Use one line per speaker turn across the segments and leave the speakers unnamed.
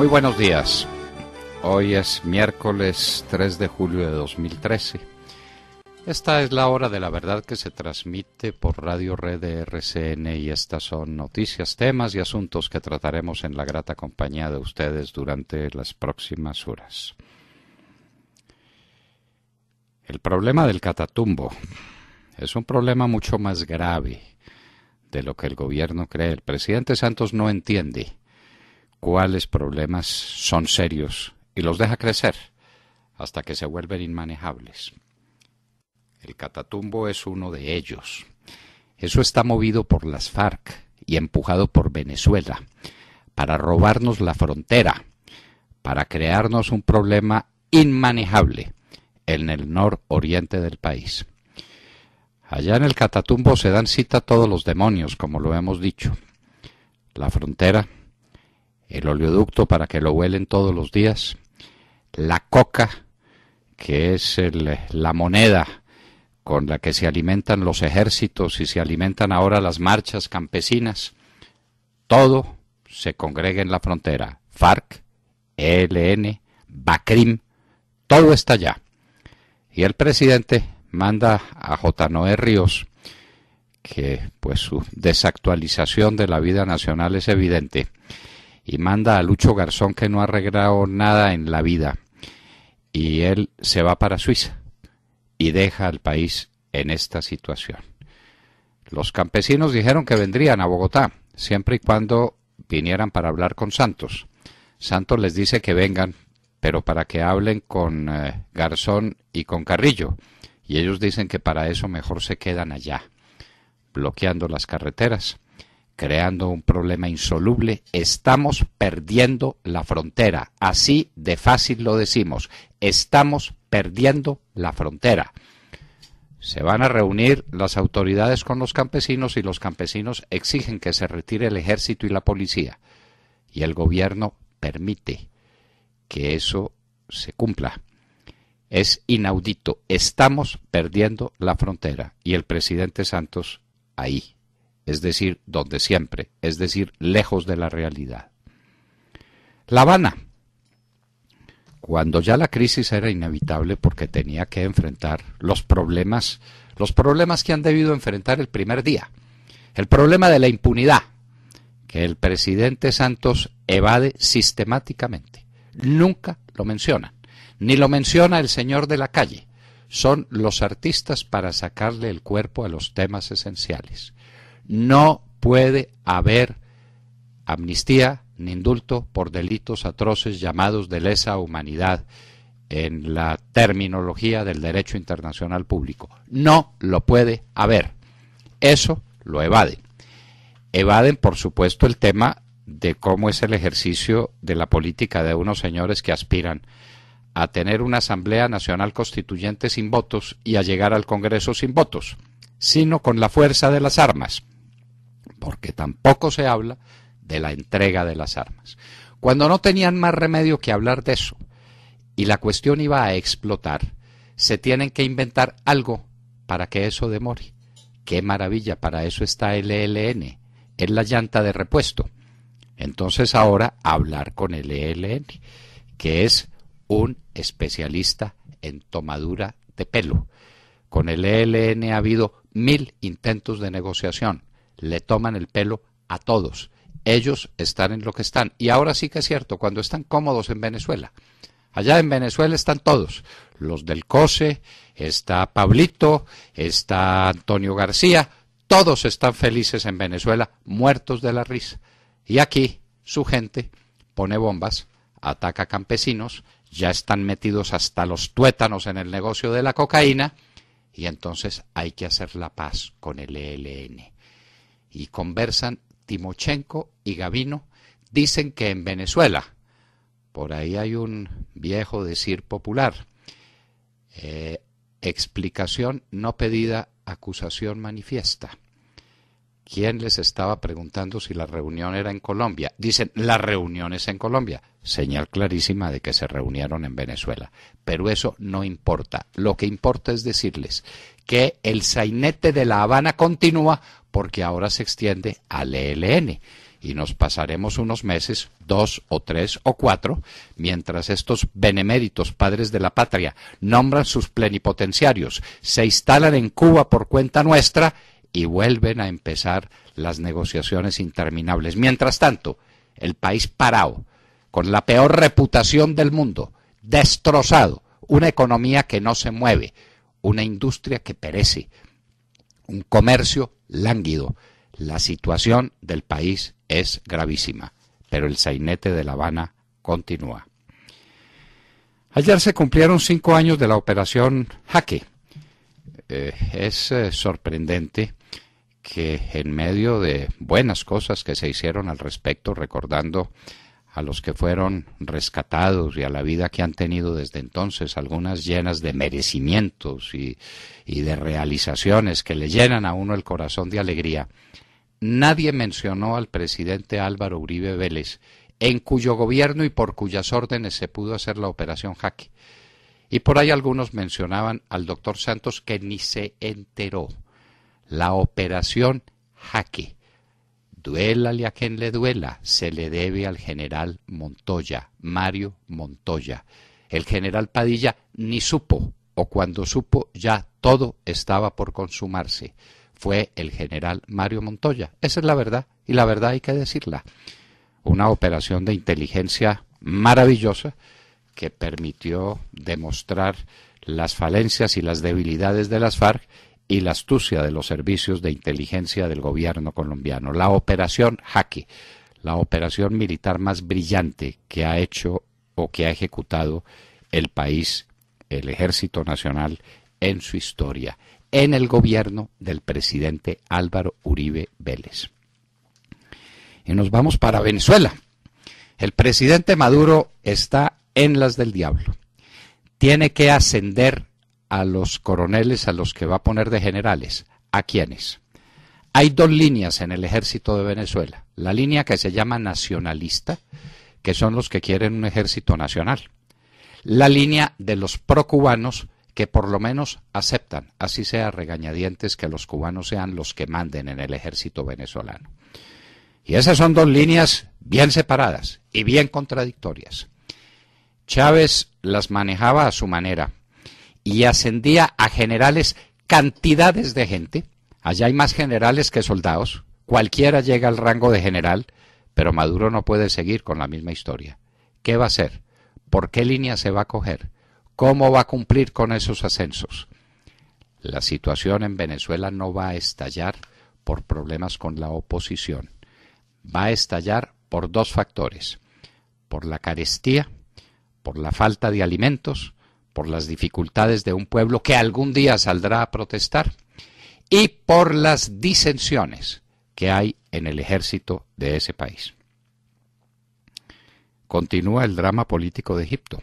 Muy buenos días. Hoy es miércoles 3 de julio de 2013. Esta es la hora de la verdad que se transmite por Radio Red de RCN y estas son noticias, temas y asuntos que trataremos en la grata compañía de ustedes durante las próximas horas. El problema del catatumbo es un problema mucho más grave de lo que el gobierno cree. El presidente Santos no entiende cuáles problemas son serios y los deja crecer hasta que se vuelven inmanejables. El Catatumbo es uno de ellos. Eso está movido por las FARC y empujado por Venezuela para robarnos la frontera, para crearnos un problema inmanejable en el nororiente del país. Allá en el Catatumbo se dan cita todos los demonios, como lo hemos dicho. La frontera, el oleoducto para que lo huelen todos los días, la coca, que es la moneda con la que se alimentan los ejércitos y se alimentan ahora las marchas campesinas, todo se congrega en la frontera. FARC, ELN, BACRIM, todo está allá. Y el presidente manda a J. Noé Ríos, que pues su desactualización de la vida nacional es evidente, y manda a Lucho Garzón que no ha arreglado nada en la vida. Y él se va para Suiza y deja al país en esta situación. Los campesinos dijeron que vendrían a Bogotá, siempre y cuando vinieran para hablar con Santos. Santos les dice que vengan, pero para que hablen con eh, Garzón y con Carrillo. Y ellos dicen que para eso mejor se quedan allá, bloqueando las carreteras creando un problema insoluble, estamos perdiendo la frontera. Así de fácil lo decimos, estamos perdiendo la frontera. Se van a reunir las autoridades con los campesinos y los campesinos exigen que se retire el ejército y la policía. Y el gobierno permite que eso se cumpla. Es inaudito. Estamos perdiendo la frontera. Y el presidente Santos ahí, es decir, donde siempre, es decir, lejos de la realidad. La Habana, cuando ya la crisis era inevitable porque tenía que enfrentar los problemas, los problemas que han debido enfrentar el primer día. El problema de la impunidad, que el presidente Santos evade sistemáticamente. Nunca lo menciona, ni lo menciona el señor de la calle. Son los artistas para sacarle el cuerpo a los temas esenciales. No puede haber amnistía ni indulto por delitos atroces llamados de lesa humanidad en la terminología del derecho internacional público. No lo puede haber. Eso lo evaden. Evaden, por supuesto, el tema de cómo es el ejercicio de la política de unos señores que aspiran a tener una Asamblea Nacional Constituyente sin votos y a llegar al Congreso sin votos, sino con la fuerza de las armas porque tampoco se habla de la entrega de las armas. Cuando no tenían más remedio que hablar de eso y la cuestión iba a explotar, se tienen que inventar algo para que eso demore. Qué maravilla, para eso está el ELN, es la llanta de repuesto. Entonces ahora hablar con el ELN, que es un especialista en tomadura de pelo. Con el ELN ha habido mil intentos de negociación le toman el pelo a todos. Ellos están en lo que están. Y ahora sí que es cierto, cuando están cómodos en Venezuela. Allá en Venezuela están todos. Los del COSE, está Pablito, está Antonio García. Todos están felices en Venezuela, muertos de la risa. Y aquí su gente pone bombas, ataca campesinos, ya están metidos hasta los tuétanos en el negocio de la cocaína y entonces hay que hacer la paz con el ELN y conversan Timochenko y Gavino, dicen que en Venezuela. Por ahí hay un viejo decir popular. Eh, explicación no pedida, acusación manifiesta. ¿Quién les estaba preguntando si la reunión era en Colombia? Dicen, la reunión es en Colombia. Señal clarísima de que se reunieron en Venezuela. Pero eso no importa. Lo que importa es decirles que el sainete de La Habana continúa porque ahora se extiende al ELN y nos pasaremos unos meses, dos o tres o cuatro, mientras estos beneméritos padres de la patria nombran sus plenipotenciarios, se instalan en Cuba por cuenta nuestra y vuelven a empezar las negociaciones interminables. Mientras tanto, el país parado, con la peor reputación del mundo, destrozado, una economía que no se mueve, una industria que perece, un comercio lánguido. La situación del país es gravísima, pero el sainete de La Habana continúa. Ayer se cumplieron cinco años de la operación Jaque. Eh, es eh, sorprendente que en medio de buenas cosas que se hicieron al respecto, recordando a los que fueron rescatados y a la vida que han tenido desde entonces, algunas llenas de merecimientos y, de realizaciones que le llenan a uno el corazón de alegría, nadie mencionó al presidente Álvaro Uribe Vélez, en cuyo gobierno y por cuyas órdenes se pudo hacer la operación Jaque. Y por ahí algunos mencionaban al doctor Santos que ni se enteró. La operación Jaque duélale a quien le duela, se le debe al general Montoya, Mario Montoya. El general Padilla ni supo, o cuando supo ya todo estaba por consumarse. Fue el general Mario Montoya. Esa es la verdad, y la verdad hay que decirla. Una operación de inteligencia maravillosa que permitió demostrar las falencias y las debilidades de las FARC y la astucia de los servicios de inteligencia del gobierno colombiano. La operación Jaque, la operación militar más brillante que ha hecho o que ha ejecutado el país, el Ejército Nacional, en su historia, en el gobierno del presidente Álvaro Uribe Vélez. Y nos vamos para Venezuela. El presidente Maduro está en las del diablo. Tiene que ascender a los coroneles, a los que va a poner de generales. ¿A quiénes? Hay dos líneas en el ejército de Venezuela. La línea que se llama nacionalista, que son los que quieren un ejército nacional. La línea de los procubanos, que por lo menos aceptan, así sea regañadientes, que los cubanos sean los que manden en el ejército venezolano. Y esas son dos líneas bien separadas y bien contradictorias. Chávez las manejaba a su manera, y ascendía a generales cantidades de gente. Allá hay más generales que soldados. Cualquiera llega al rango de general, pero Maduro no puede seguir con la misma historia. ¿Qué va a hacer? ¿Por qué línea se va a coger? ¿Cómo va a cumplir con esos ascensos? La situación en Venezuela no va a estallar por problemas con la oposición. Va a estallar por dos factores. Por la carestía, por la falta de alimentos por las dificultades de un pueblo que algún día saldrá a protestar y por las disensiones que hay en el ejército de ese país. Continúa el drama político de Egipto.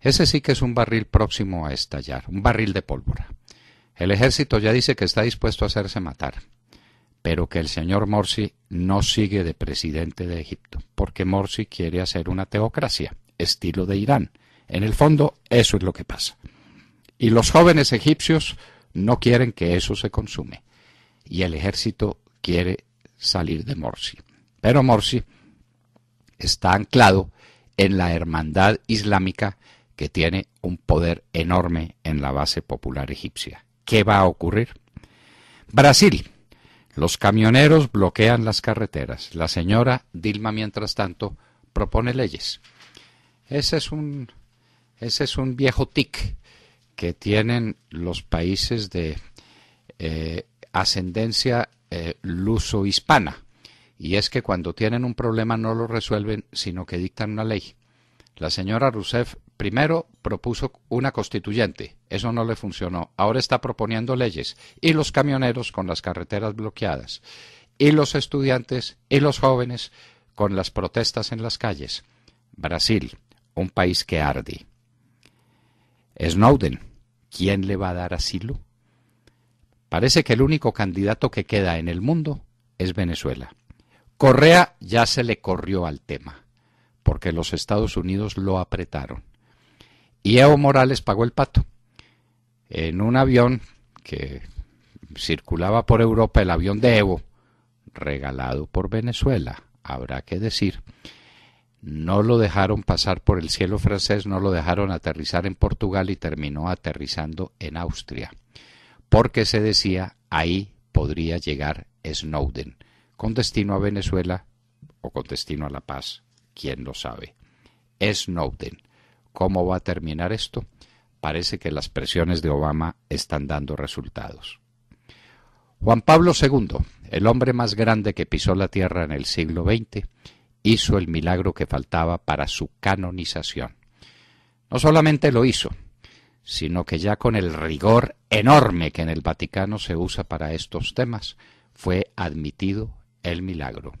Ese sí que es un barril próximo a estallar, un barril de pólvora. El ejército ya dice que está dispuesto a hacerse matar, pero que el señor Morsi no sigue de presidente de Egipto, porque Morsi quiere hacer una teocracia, estilo de Irán, en el fondo, eso es lo que pasa. Y los jóvenes egipcios no quieren que eso se consume. Y el ejército quiere salir de Morsi. Pero Morsi está anclado en la hermandad islámica que tiene un poder enorme en la base popular egipcia. ¿Qué va a ocurrir? Brasil. Los camioneros bloquean las carreteras. La señora Dilma, mientras tanto, propone leyes. Ese es un ese es un viejo tic que tienen los países de eh, ascendencia eh, luso-hispana. Y es que cuando tienen un problema no lo resuelven, sino que dictan una ley. La señora Rousseff primero propuso una constituyente, eso no le funcionó. Ahora está proponiendo leyes y los camioneros con las carreteras bloqueadas y los estudiantes y los jóvenes con las protestas en las calles. Brasil, un país que arde. Snowden, ¿quién le va a dar asilo? Parece que el único candidato que queda en el mundo es Venezuela. Correa ya se le corrió al tema, porque los Estados Unidos lo apretaron. Y Evo Morales pagó el pato. En un avión que circulaba por Europa, el avión de Evo, regalado por Venezuela, habrá que decir, no lo dejaron pasar por el cielo francés, no lo dejaron aterrizar en Portugal y terminó aterrizando en Austria, porque se decía ahí podría llegar Snowden, con destino a Venezuela o con destino a La Paz, quién lo sabe. Snowden, ¿cómo va a terminar esto? Parece que las presiones de Obama están dando resultados. Juan Pablo II, el hombre más grande que pisó la Tierra en el siglo XX, hizo el milagro que faltaba para su canonización. No solamente lo hizo, sino que ya con el rigor enorme que en el Vaticano se usa para estos temas, fue admitido el milagro.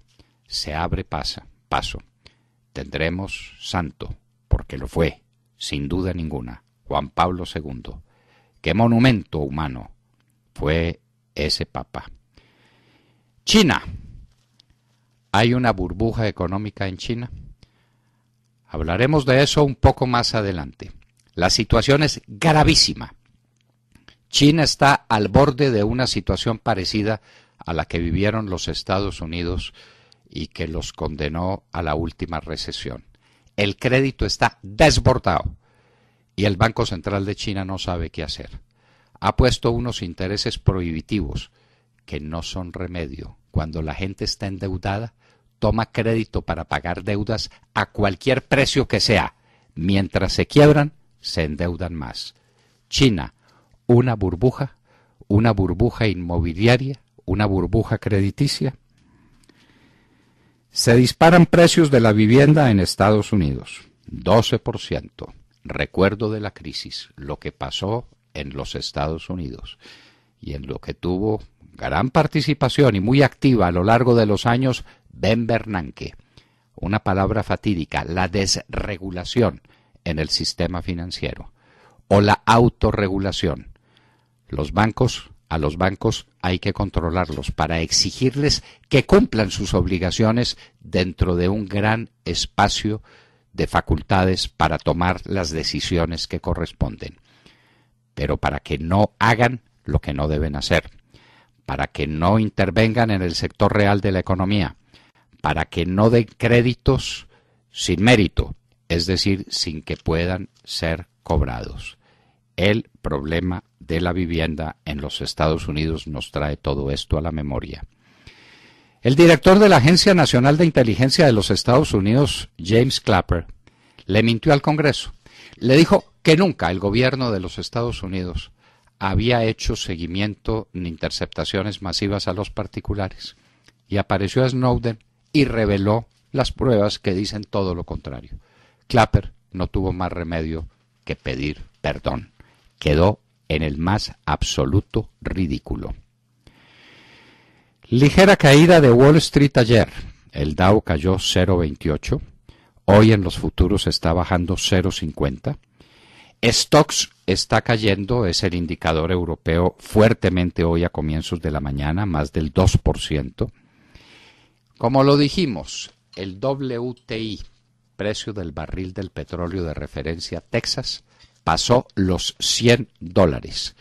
Se abre pasa, paso. Tendremos santo, porque lo fue, sin duda ninguna, Juan Pablo II. Qué monumento humano fue ese papa. China, hay una burbuja económica en China. Hablaremos de eso un poco más adelante. La situación es gravísima. China está al borde de una situación parecida a la que vivieron los Estados Unidos y que los condenó a la última recesión. El crédito está desbordado y el Banco Central de China no sabe qué hacer. Ha puesto unos intereses prohibitivos que no son remedio. Cuando la gente está endeudada, toma crédito para pagar deudas a cualquier precio que sea. Mientras se quiebran, se endeudan más. China, una burbuja, una burbuja inmobiliaria, una burbuja crediticia. Se disparan precios de la vivienda en Estados Unidos, 12%. Recuerdo de la crisis, lo que pasó en los Estados Unidos y en lo que tuvo gran participación y muy activa a lo largo de los años Ben Bernanke. Una palabra fatídica, la desregulación en el sistema financiero o la autorregulación. Los bancos, a los bancos hay que controlarlos para exigirles que cumplan sus obligaciones dentro de un gran espacio de facultades para tomar las decisiones que corresponden, pero para que no hagan lo que no deben hacer, para que no intervengan en el sector real de la economía, para que no den créditos sin mérito, es decir, sin que puedan ser cobrados. El problema de la vivienda en los Estados Unidos nos trae todo esto a la memoria. El director de la Agencia Nacional de Inteligencia de los Estados Unidos, James Clapper, le mintió al Congreso. Le dijo que nunca el gobierno de los Estados Unidos había hecho seguimiento ni interceptaciones masivas a los particulares. Y apareció Snowden y reveló las pruebas que dicen todo lo contrario. Clapper no tuvo más remedio que pedir perdón. Quedó en el más absoluto ridículo. Ligera caída de Wall Street ayer. El Dow cayó 0,28. Hoy en los futuros está bajando 0,50. Stocks está cayendo, es el indicador europeo fuertemente hoy a comienzos de la mañana, más del 2%. Como lo dijimos, el WTI, precio del barril del petróleo de referencia Texas, pasó los 100 dólares.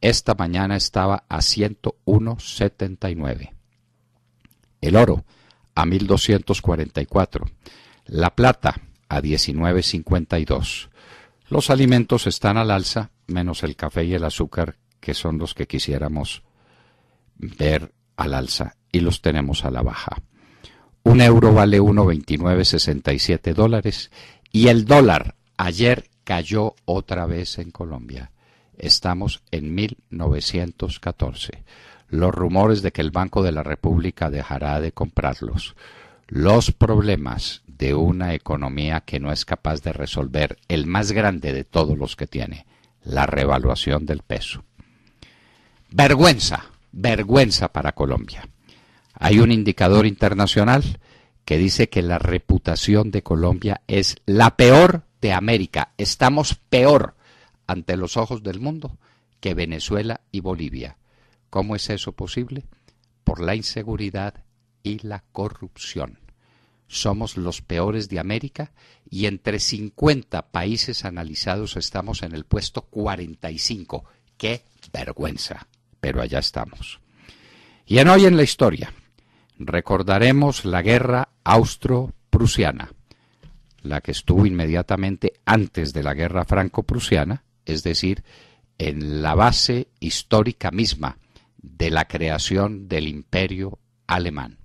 Esta mañana estaba a 101.79. El oro a 1.244. La plata a 19.52. Los alimentos están al alza, menos el café y el azúcar, que son los que quisiéramos ver al alza y los tenemos a la baja. Un euro vale 1,2967 dólares y el dólar ayer cayó otra vez en Colombia. Estamos en 1914. Los rumores de que el Banco de la República dejará de comprarlos. Los problemas de una economía que no es capaz de resolver el más grande de todos los que tiene, la revaluación del peso. Vergüenza, vergüenza para Colombia. Hay un indicador internacional que dice que la reputación de Colombia es la peor de América. Estamos peor ante los ojos del mundo que Venezuela y Bolivia. ¿Cómo es eso posible? Por la inseguridad y la corrupción. Somos los peores de América y entre 50 países analizados estamos en el puesto 45. ¡Qué vergüenza! Pero allá estamos. Y en hoy en la historia, recordaremos la guerra austro-prusiana, la que estuvo inmediatamente antes de la guerra franco-prusiana, es decir, en la base histórica misma de la creación del imperio alemán.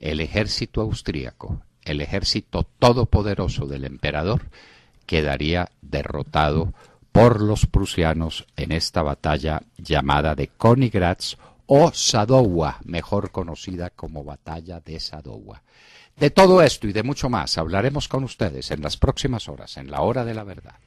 El ejército austríaco, el ejército todopoderoso del emperador, quedaría derrotado por los prusianos en esta batalla llamada de Königgrätz o Sadowa, mejor conocida como Batalla de Sadowa. De todo esto y de mucho más hablaremos con ustedes en las próximas horas, en la hora de la verdad.